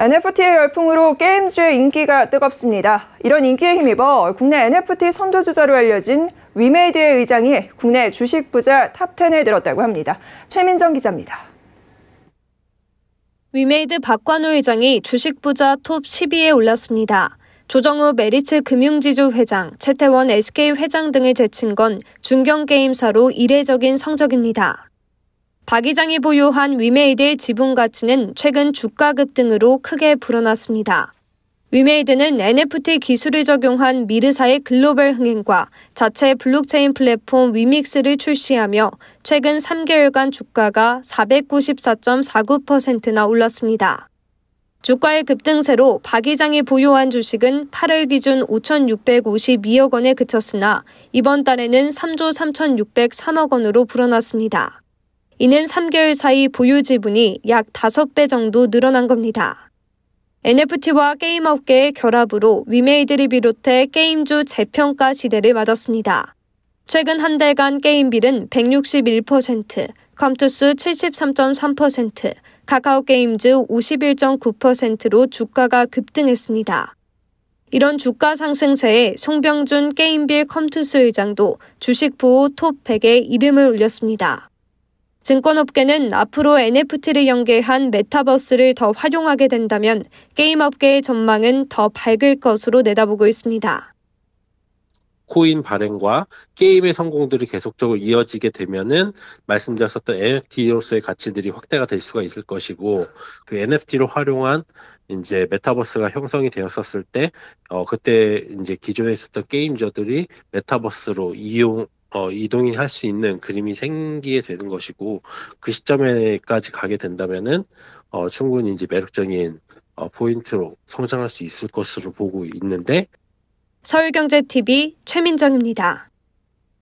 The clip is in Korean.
NFT의 열풍으로 게임즈의 인기가 뜨겁습니다. 이런 인기에 힘입어 국내 NFT 선두주자로 알려진 위메이드의 의장이 국내 주식 부자 탑10에 들었다고 합니다. 최민정 기자입니다. 위메이드 박관우 의장이 주식 부자 톱1 0에 올랐습니다. 조정우 메리츠 금융지주 회장, 채태원 SK 회장 등을 제친 건 중견 게임사로 이례적인 성적입니다. 박 의장이 보유한 위메이드의 지분 가치는 최근 주가 급등으로 크게 불어났습니다. 위메이드는 NFT 기술을 적용한 미르사의 글로벌 흥행과 자체 블록체인 플랫폼 위믹스를 출시하며 최근 3개월간 주가가 494.49%나 올랐습니다. 주가의 급등세로 박 의장이 보유한 주식은 8월 기준 5,652억 원에 그쳤으나 이번 달에는 3조 3,603억 원으로 불어났습니다. 이는 3개월 사이 보유 지분이 약 5배 정도 늘어난 겁니다. NFT와 게임업계의 결합으로 위메이드를 비롯해 게임주 재평가 시대를 맞았습니다. 최근 한 달간 게임빌은 161%, 컴투스 73.3%, 카카오 게임즈 51.9%로 주가가 급등했습니다. 이런 주가 상승세에 송병준 게임빌 컴투스 의장도 주식 보호 톱 100에 이름을 올렸습니다. 증권업계는 앞으로 NFT를 연계한 메타버스를 더 활용하게 된다면 게임업계의 전망은 더 밝을 것으로 내다보고 있습니다. 코인 발행과 게임의 성공들이 계속적으로 이어지게 되면은 말씀드렸었던 NFT로서의 가치들이 확대가 될 수가 있을 것이고 그 NFT로 활용한 이제 메타버스가 형성이 되었었을 때어 그때 이제 기존에 있었던 게임저들이 메타버스로 이용 어, 이동이 할 수 있는 그림이 생기게 되는 것이고 그 시점에까지 가게 된다면은 어, 충분히 이제 매력적인 어, 포인트로 성장할 수 있을 것으로 보고 있는데 서울경제TV 최민정입니다.